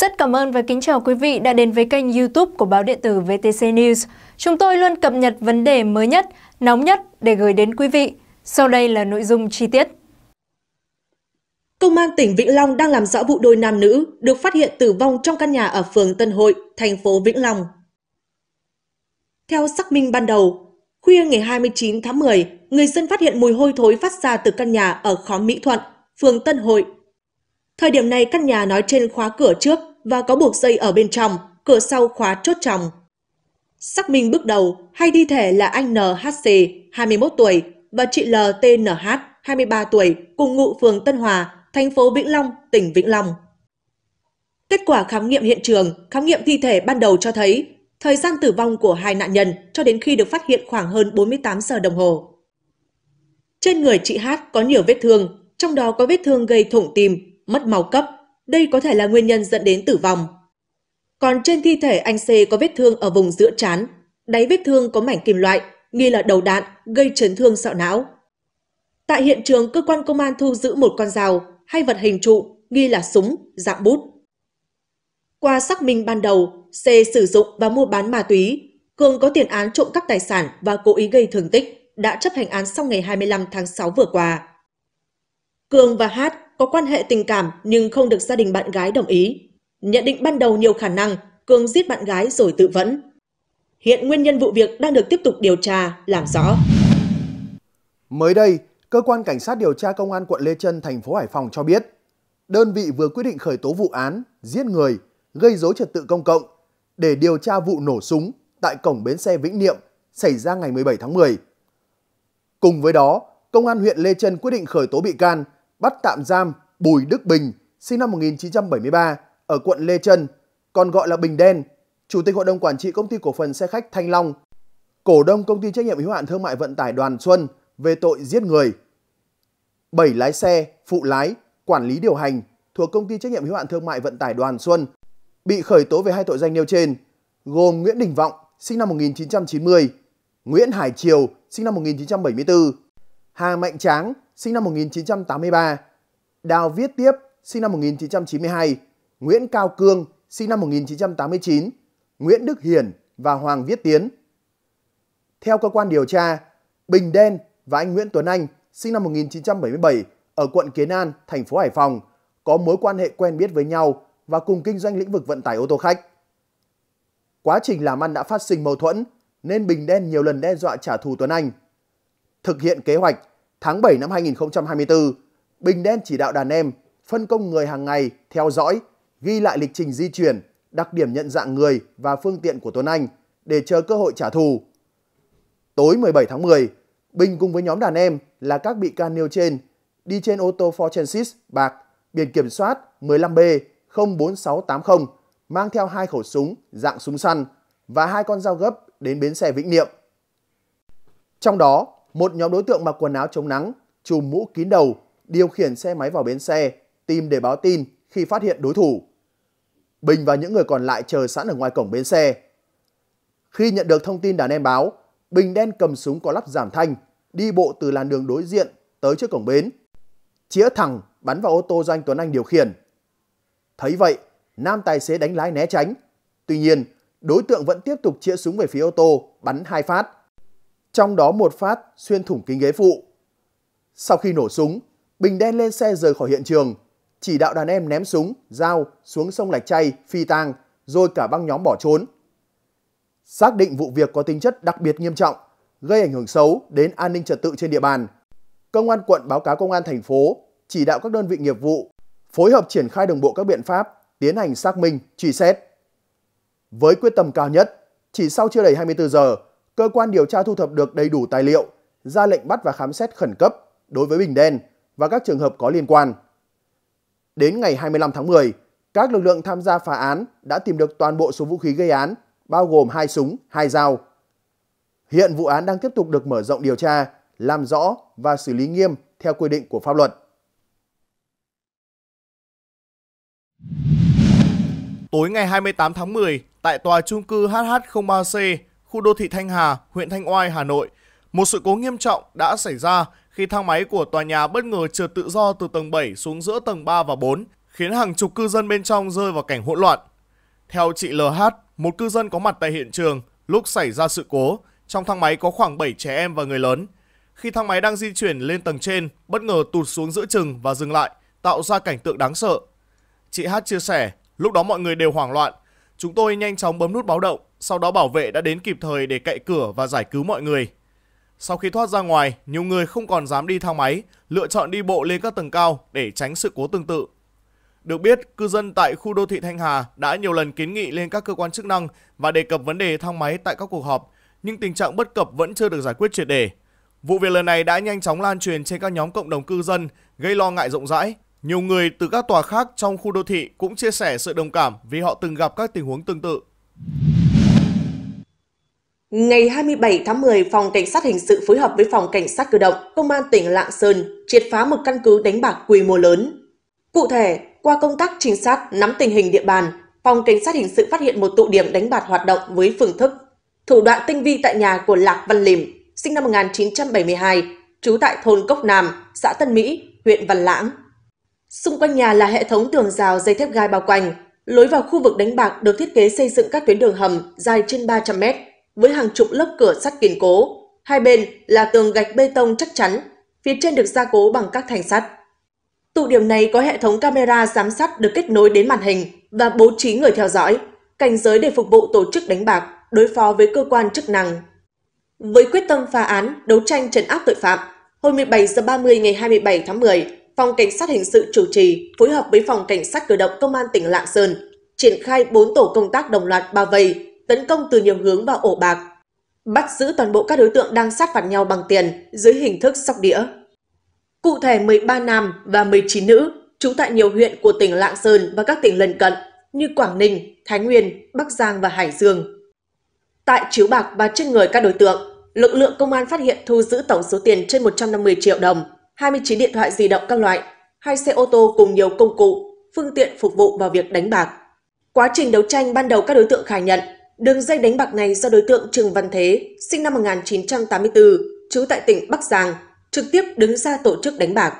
Rất cảm ơn và kính chào quý vị đã đến với kênh youtube của báo điện tử VTC News. Chúng tôi luôn cập nhật vấn đề mới nhất, nóng nhất để gửi đến quý vị. Sau đây là nội dung chi tiết. Công an tỉnh Vĩnh Long đang làm rõ vụ đôi nam nữ được phát hiện tử vong trong căn nhà ở phường Tân Hội, thành phố Vĩnh Long. Theo xác minh ban đầu, khuya ngày 29 tháng 10, người dân phát hiện mùi hôi thối phát ra từ căn nhà ở khóm Mỹ Thuận, phường Tân Hội. Thời điểm này căn nhà nói trên khóa cửa trước và có buộc dây ở bên trong, cửa sau khóa chốt trong. Xác minh bước đầu, hai thi thể là anh NHC, 21 tuổi, và chị LTNH, 23 tuổi, cùng ngụ phường Tân Hòa, thành phố Vĩnh Long, tỉnh Vĩnh Long. Kết quả khám nghiệm hiện trường, khám nghiệm thi thể ban đầu cho thấy thời gian tử vong của hai nạn nhân cho đến khi được phát hiện khoảng hơn 48 giờ đồng hồ. Trên người chị Hát có nhiều vết thương, trong đó có vết thương gây thủng tim, mất máu cấp, đây có thể là nguyên nhân dẫn đến tử vong. Còn trên thi thể anh C có vết thương ở vùng giữa trán, đáy vết thương có mảnh kim loại, nghi là đầu đạn gây chấn thương sọ não. Tại hiện trường, cơ quan công an thu giữ một con dao, hai vật hình trụ, nghi là súng, dạng bút. Qua xác minh ban đầu, C sử dụng và mua bán ma túy. Cường có tiền án trộm cắp tài sản và cố ý gây thương tích, đã chấp hành án sau ngày 25 tháng 6 vừa qua. Cường và Hát có quan hệ tình cảm nhưng không được gia đình bạn gái đồng ý. Nhận định ban đầu nhiều khả năng Cường giết bạn gái rồi tự vẫn. Hiện nguyên nhân vụ việc đang được tiếp tục điều tra, làm rõ. Mới đây, cơ quan cảnh sát điều tra công an quận Lê Trân, thành phố Hải Phòng cho biết, đơn vị vừa quyết định khởi tố vụ án giết người, gây dối trật tự công cộng để điều tra vụ nổ súng tại cổng bến xe Vĩnh Niệm xảy ra ngày 17 tháng 10. Cùng với đó, công an huyện Lê Trân quyết định khởi tố bị can bắt tạm giam Bùi Đức Bình, sinh năm 1973, ở quận Lê Trân, còn gọi là Bình Đen, Chủ tịch Hội đồng Quản trị Công ty Cổ phần Xe khách Thanh Long, cổ đông Công ty Trách nhiệm hữu hạn Thương mại Vận tải Đoàn Xuân về tội giết người. 7 lái xe, phụ lái, quản lý điều hành thuộc Công ty Trách nhiệm hữu hạn Thương mại Vận tải Đoàn Xuân bị khởi tố về hai tội danh nêu trên, gồm Nguyễn Đình Vọng, sinh năm 1990, Nguyễn Hải Triều, sinh năm 1974, Hà Mạnh Tráng, sinh năm 1983, Đào Viết Tiếp, sinh năm 1992, Nguyễn Cao Cương, sinh năm 1989, Nguyễn Đức hiền và Hoàng Viết Tiến. Theo cơ quan điều tra, Bình Đen và anh Nguyễn Tuấn Anh, sinh năm 1977, ở quận Kiến An, thành phố Hải Phòng, có mối quan hệ quen biết với nhau và cùng kinh doanh lĩnh vực vận tải ô tô khách. Quá trình làm ăn đã phát sinh mâu thuẫn, nên Bình Đen nhiều lần đe dọa trả thù Tuấn Anh. Thực hiện kế hoạch, Tháng 7 năm 2024, Bình Đen chỉ đạo đàn em phân công người hàng ngày theo dõi, ghi lại lịch trình di chuyển, đặc điểm nhận dạng người và phương tiện của Tuấn Anh để chờ cơ hội trả thù. Tối 17 tháng 10, Bình cùng với nhóm đàn em là các bị can nêu trên đi trên ô tô Ford Transit bạc biển kiểm soát 15B 04680 mang theo hai khẩu súng dạng súng săn và hai con dao gấp đến bến xe Vĩnh Niệm. Trong đó, một nhóm đối tượng mặc quần áo chống nắng, chùm mũ kín đầu, điều khiển xe máy vào bến xe, tìm để báo tin khi phát hiện đối thủ. Bình và những người còn lại chờ sẵn ở ngoài cổng bến xe. Khi nhận được thông tin đàn em báo, Bình đen cầm súng có lắp giảm thanh, đi bộ từ làn đường đối diện tới trước cổng bến. Chĩa thẳng bắn vào ô tô do anh Tuấn Anh điều khiển. Thấy vậy, nam tài xế đánh lái né tránh. Tuy nhiên, đối tượng vẫn tiếp tục chĩa súng về phía ô tô, bắn hai phát trong đó một phát xuyên thủng kính ghế phụ. Sau khi nổ súng, Bình đen lên xe rời khỏi hiện trường, chỉ đạo đàn em ném súng, dao xuống sông Lạch Chay, phi tang, rồi cả băng nhóm bỏ trốn. Xác định vụ việc có tính chất đặc biệt nghiêm trọng, gây ảnh hưởng xấu đến an ninh trật tự trên địa bàn. Công an quận báo cáo công an thành phố, chỉ đạo các đơn vị nghiệp vụ, phối hợp triển khai đồng bộ các biện pháp, tiến hành xác minh, truy xét. Với quyết tâm cao nhất, chỉ sau chưa đầy 24 giờ, cơ quan điều tra thu thập được đầy đủ tài liệu, ra lệnh bắt và khám xét khẩn cấp đối với Bình Đen và các trường hợp có liên quan. Đến ngày 25 tháng 10, các lực lượng tham gia phá án đã tìm được toàn bộ số vũ khí gây án, bao gồm hai súng, hai dao. Hiện vụ án đang tiếp tục được mở rộng điều tra, làm rõ và xử lý nghiêm theo quy định của pháp luật. Tối ngày 28 tháng 10, tại tòa trung cư HH03C, khu đô thị Thanh Hà, huyện Thanh Oai, Hà Nội, một sự cố nghiêm trọng đã xảy ra khi thang máy của tòa nhà bất ngờ trượt tự do từ tầng 7 xuống giữa tầng 3 và 4, khiến hàng chục cư dân bên trong rơi vào cảnh hỗn loạn. Theo chị LH, một cư dân có mặt tại hiện trường, lúc xảy ra sự cố, trong thang máy có khoảng 7 trẻ em và người lớn. Khi thang máy đang di chuyển lên tầng trên, bất ngờ tụt xuống giữa chừng và dừng lại, tạo ra cảnh tượng đáng sợ. Chị H chia sẻ, lúc đó mọi người đều hoảng loạn, Chúng tôi nhanh chóng bấm nút báo động, sau đó bảo vệ đã đến kịp thời để cậy cửa và giải cứu mọi người. Sau khi thoát ra ngoài, nhiều người không còn dám đi thang máy, lựa chọn đi bộ lên các tầng cao để tránh sự cố tương tự. Được biết, cư dân tại khu đô thị Thanh Hà đã nhiều lần kiến nghị lên các cơ quan chức năng và đề cập vấn đề thang máy tại các cuộc họp, nhưng tình trạng bất cập vẫn chưa được giải quyết triệt để. Vụ việc lần này đã nhanh chóng lan truyền trên các nhóm cộng đồng cư dân, gây lo ngại rộng rãi nhiều người từ các tòa khác trong khu đô thị cũng chia sẻ sự đồng cảm vì họ từng gặp các tình huống tương tự. Ngày 27 tháng 10, Phòng Cảnh sát Hình sự phối hợp với Phòng Cảnh sát Cơ động, Công an tỉnh Lạng Sơn triệt phá một căn cứ đánh bạc quy mô lớn. Cụ thể, qua công tác trinh sát nắm tình hình địa bàn, Phòng Cảnh sát Hình sự phát hiện một tụ điểm đánh bạc hoạt động với phương thức thủ đoạn tinh vi tại nhà của Lạc Văn Lìm, sinh năm 1972, trú tại thôn Cốc Nam, xã Tân Mỹ, huyện Văn Lãng, Xung quanh nhà là hệ thống tường rào dây thép gai bao quanh. Lối vào khu vực đánh bạc được thiết kế xây dựng các tuyến đường hầm dài trên 300 mét với hàng chục lớp cửa sắt kiên cố. Hai bên là tường gạch bê tông chắc chắn, phía trên được gia cố bằng các thành sắt. Tụ điểm này có hệ thống camera giám sát được kết nối đến màn hình và bố trí người theo dõi, cảnh giới để phục vụ tổ chức đánh bạc, đối phó với cơ quan chức năng. Với quyết tâm phá án, đấu tranh trấn áp tội phạm, hồi 17 giờ 30 ngày 27 tháng 10, Phòng Cảnh sát Hình sự chủ trì phối hợp với Phòng Cảnh sát Cơ động Công an tỉnh Lạng Sơn triển khai 4 tổ công tác đồng loạt bao vây, tấn công từ nhiều hướng vào ổ bạc, bắt giữ toàn bộ các đối tượng đang sát phạt nhau bằng tiền dưới hình thức sóc đĩa. Cụ thể 13 nam và 19 nữ trú tại nhiều huyện của tỉnh Lạng Sơn và các tỉnh lân cận như Quảng Ninh, Thái Nguyên, Bắc Giang và Hải Dương. Tại chiếu bạc và trên người các đối tượng, lực lượng công an phát hiện thu giữ tổng số tiền trên 150 triệu đồng, 29 điện thoại di động các loại, hai xe ô tô cùng nhiều công cụ, phương tiện phục vụ vào việc đánh bạc. Quá trình đấu tranh ban đầu các đối tượng khai nhận, đường dây đánh bạc này do đối tượng Trừng Văn Thế, sinh năm 1984, trú tại tỉnh Bắc Giang, trực tiếp đứng ra tổ chức đánh bạc.